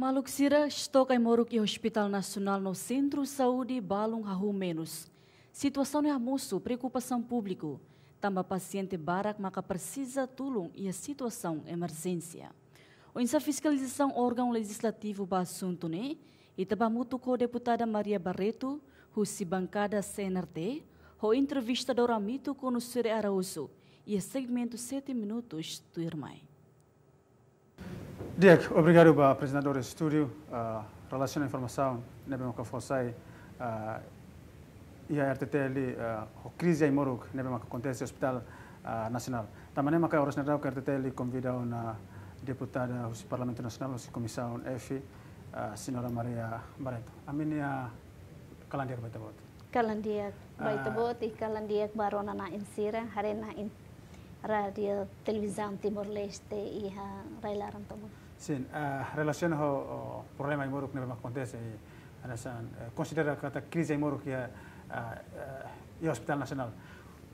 Maluxira estoca em Moruki Hospital Nacional no Centro de Saúde Balung Menos. Situação é muso, preocupação público. Tamba paciente barak maka precisa tulung e a situação é emergência. Onça fiscalização órgão legislativo ba assunto né? E tabamuto co deputada Maria Barreto, husi bancada CNRT, ho entrevista do com o Sure Araújo. E o segmento 7 minutos do Irmãe. Diego, obrigado, eh, apresentador do estúdio. Uh, relação à informação, na mesma que fosse aí, e a RTT ali, a crise aí morou, na que acontece no Hospital Nacional. Também na hora nacional que a RTT ali convida uma deputada do Parlamento Nacional, do Comissão F, a senhora Maria Barreto. A minha kalandia ke baitabot kalandia baitabot ah. uh, e kalandia barona na insira radio televisão timor leste iha railaran tomon Sim, a ah, relação ao problema em Moro que não acontece, eh, considera que a crise em Moro que ah, eh, é o Hospital Nacional.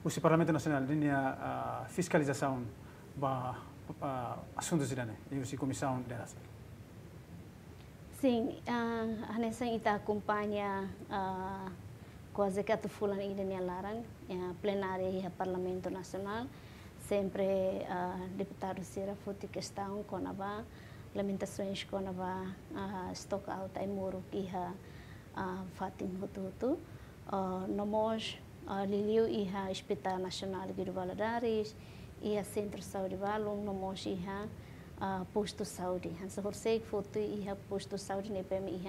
O Parlamento Nacional tem a ah, fiscalização para assuntos irane e a comissão delas. Sim, a Nessa está acompanha a coisa que a Tufulan de alaran, a plenária e a Parlamento Nacional. Sempre a deputado Cira Futi que estão com a lamentações quando a ah, stock out ai moro ki a ah, fatim fatin tu ah, nomos liliu e a hospital nacional de Valadares e a centro saúde valum nomos i a posto saúde han se horsei foto i ha posto saúde nepem e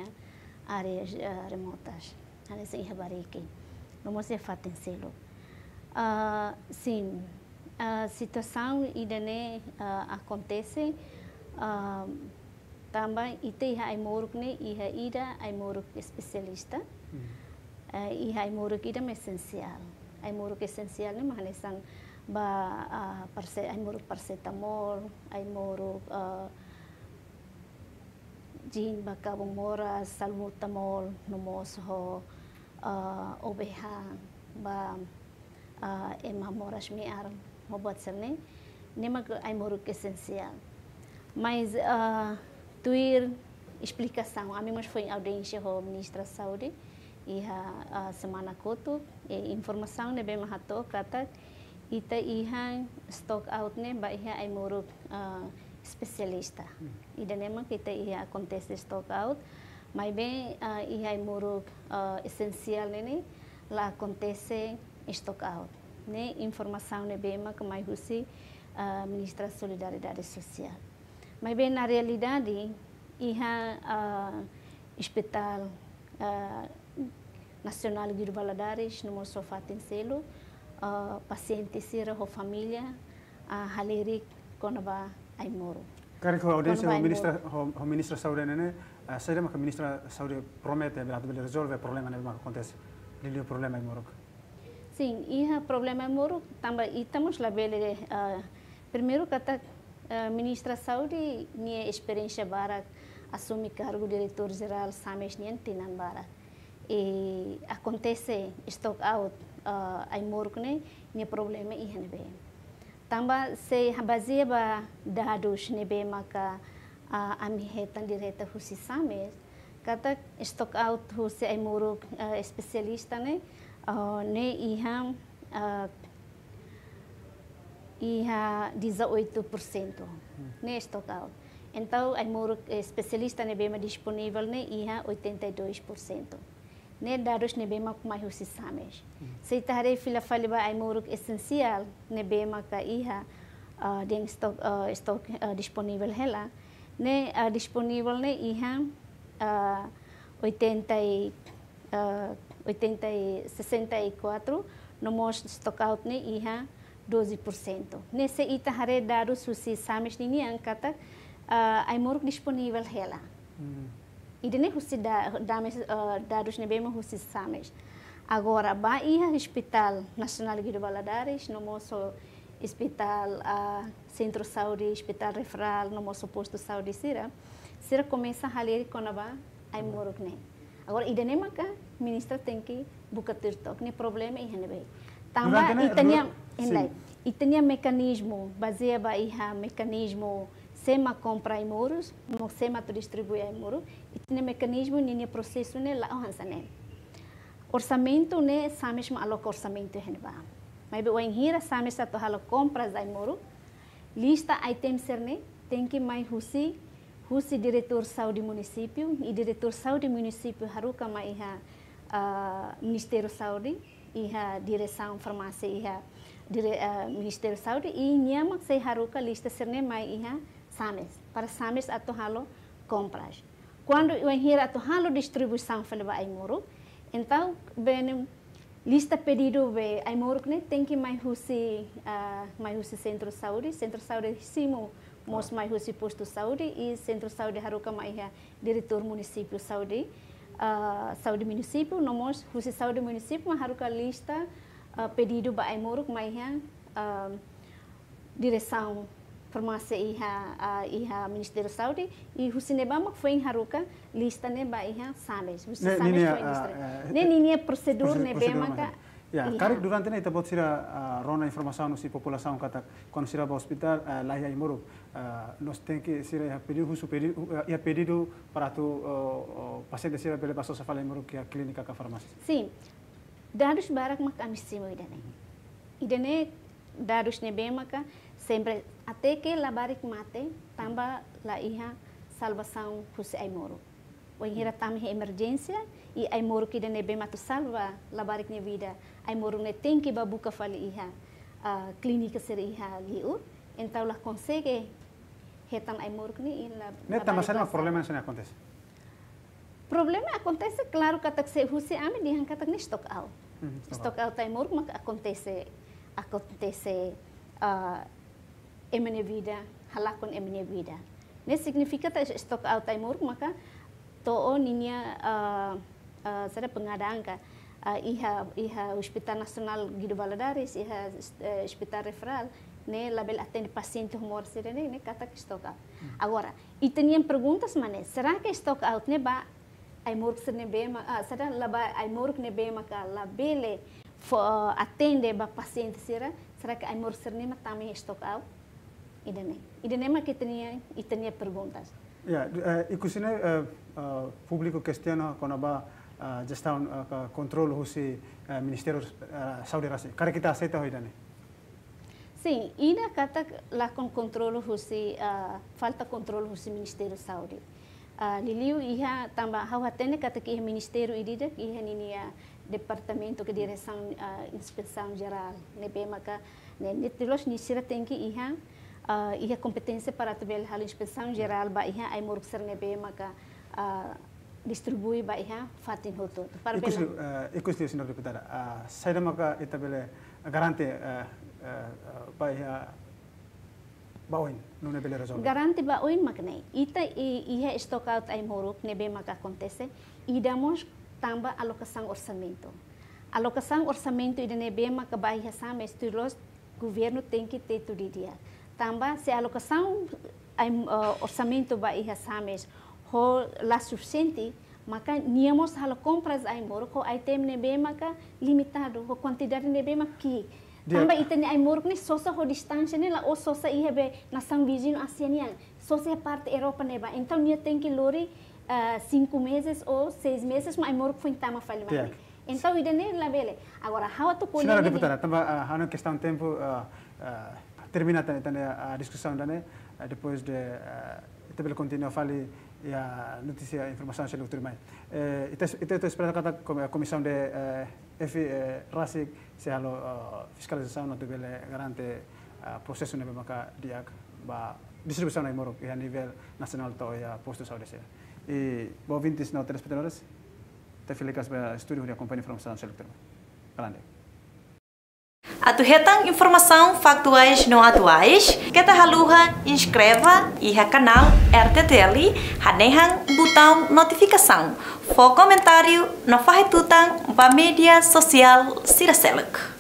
a áreas remotas han se i ha no nomos e fatin selo sim a situação ainda né, acontece Um, também e tem aí moro que nem e aí da aí moro especialista eh, e aí moro que é essencial aí moro que essencial nem mais são ba parce aí moro parce tamor aí moro jin ba cabo mora salmo tamor no moço ho obeha ba emma moras me ar mo bot sene nem aí moro que essencial Mas uh, ah, tuir explicação, a minha foi audiência com a ministra saúde e a, a semana coto e informação ne né, bem mahato katak te iha stock out né ba ia ai moro uh, especialista hum. e ida nema kita iha stock out mas bem uh, iha ai moro uh, essencial né, né lá acontece stock out né informação ne né, bem ma que mai husi uh, ah, ministra solidariedade social mas bem, na realidade, ia ao uh, Hospital uh, Nacional de Valadares, no Morsofá Tencelo, uh, ah, paciente Sira a família, a uh, Halerik Konaba Aimoro. Cara, que a audiência do ministro, o ministro Saure né? uh, será que o ministro Saure né, né? é promete que resolver o problema que né, acontece? Ele o problema em Morocco. Sim, e o problema em Morocco também, e estamos lá, uh, primeiro que Eh, ministra Saudi nie minha experiência bara assume cargo de diretor geral sames nem tinan bara e acontece stock out uh, eh, ai morgne ne problema ihan be tamba se habazia ba dadush ne be maka uh, ami hetan direta husi sames kata stock out husi ai moruk uh, especialista ne uh, ne ia 18%. Neste total. Então, a muro eh, especialista ne bema disponível ne ia 82%. Ne dados ne bema com mais os exames. Se tare fila a muro essencial ne bema ka ia uh, den stock, uh, stock disponível hela. Ne disponível ne ia 80 e, 80 e 64 no mos stockout ne ia 12%. nesse itahare hare daru susi samish nini angkata uh, ah, ay moruk disponível hela. Mm. Idene husi da, dames, uh, ah, darus nebema husi samish. Agora, ba iha Hospital Nacional Guido Valadares, no moso Hospital uh, Centro Saúde, Hospital Refral, no moso posto Saúde Sira, Sira começa a ler quando ba ay hmm. moruk ne. Agora, idene maka, ministra tem que buka tirtok, ne problema iha nebe. Tambah itanya inlay. Itanya mecanismo baseaba iha mecanismo sema compra muros, sema tu distribui muros. Itanya mecanismo ninya processo o la né Orçamento ne né, sames ma alok orçamento henba. Né, Mas o enhira sames ato halo compras da muro. Lista item serne né? tem que mais husi husi diretor saúde município e diretor saúde município haruka maiha uh, Ministério Saúde iha direção farmácia iha dire, uh, Ministério da Saúde e nyamak sei haruka lista serne mai iha sames para sames ato halo compras quando eu enhir ato halo distribuição falava ai moro então bem lista pedido be ai moro que tem que mai husi uh, mai husi centro de saúde centro de saúde simo mos mai husi posto saúde e centro de saúde haruka mai iha diretor município saúde Eh, saúde município, no mos husi saúde município ma haruka lista uh, pedido ba ai moruk mai ha uh, direção farmácia iha e uh, iha e Ministério da Saúde e husi neba mak foi haruka lista neba iha sames husi sames foi lista. Ne ni ah, procedura neba maka Ya, iya. karik durante ne tabot sira ah, rona informação si população kata kon ah, iya ah, sira ba hospital lá ia nos nós tem ya sira ya pedido superior ia pedido para tu de sira pele passo safala imoro que ke klinika ka farmasi. Sih, Darus barak mak simo idane. Idane darus ne bemaka sempre ateke la barik mate tamba la iha salvação husi moruk. When hira tam he emergencia e ai moro que dene bem mato salva barik ne vida. Ai moro ne tem babu ka fale iha a klinika ser iha liu. Então las consegue hetan ai moro ni in la. Neta mas não problema se acontece. Problema acontece claro que tak husi ame dihan katak ni stock out. au. Mm-hmm, stock out ai moro mak acontece acontece a emene vida, halakon emene vida. Ne significa que stock out ai moro maka to gitu. oh, ninia uh, eh, uh, eh, sada pengadaan ka uh, iha iha hospital nasional Guido baladaris, iha uh, hospital referral ne label atende paciente humor sire ne kata que estoca hmm. agora e tinham perguntas mane será que estoca out ne ba ai mork be bema ah, será laba ai ne be bema ka labele fo uh, atende ba paciente sira será que ai mork sire ma também estoca out idene idene ma que tinha e tinha ya yeah, Uh, publiko kristiano konaba uh, jastaun uh, kontrol husi ministerio saudi rasi kare kita seta hoidane Sim, ina kata lá com controle husi falta controle husi Ministério Saudi. liliu iha tamba tene kata ki Ministério idida ki iha nini departemen departamento ke direção uh, inspeção geral ne be maka ne nitilos ni sira tenki iha uh, iha kompetensi para tabel hal inspeksi geral ba iha ai moruk ser maka Uh, distribui ba iha fatin hutu. ikus uh, ikus uh, saya maka ita bele garante uh, uh, baia baoin nuna bele garante makne ita iha stock out ai moruk nebe maka acontece idamos tamba alokasang orsamento Alokasang orsamento ida nebe maka iha sam estilos governo tem que ter tudo dia tamba se alocação orçamento baia sames ho la suficiente maka niamos hala compras ai morok ho item ne be maka limitado ho quantidade ne be maki tambah itu ni ai morok ni sosa ho distância ne la o sosa i hebe na sang vizinho asianian sosa parte europa ne ba então nia tem que lori uh, cinco meses ou seis meses mas ai morok foi tama falma yeah. então ide la bele agora how tu colhe senhora deputada tambah uh, há uma questão tempo uh, uh, termina tane, tane, a discussão tane, uh, depois de uh, tebel continua a ya notícia, a informação sobre leitura mais. Estou esperando que eh, eh, a comissão de F RACIC se a fiscalização na nível garante processo nível maka diak ba distribuição na Imoro a nível nacional to a posto saúde E bom vindos na telespectadores. Te felicas para estúdio de acompanhar informação sobre leitura. Grande. atuhetang informação factuais não atuais, kata haluha inscreva e ha canal RTTL hanehang botão notificação. For comentário no farretutang ba mídia social Siraseluk.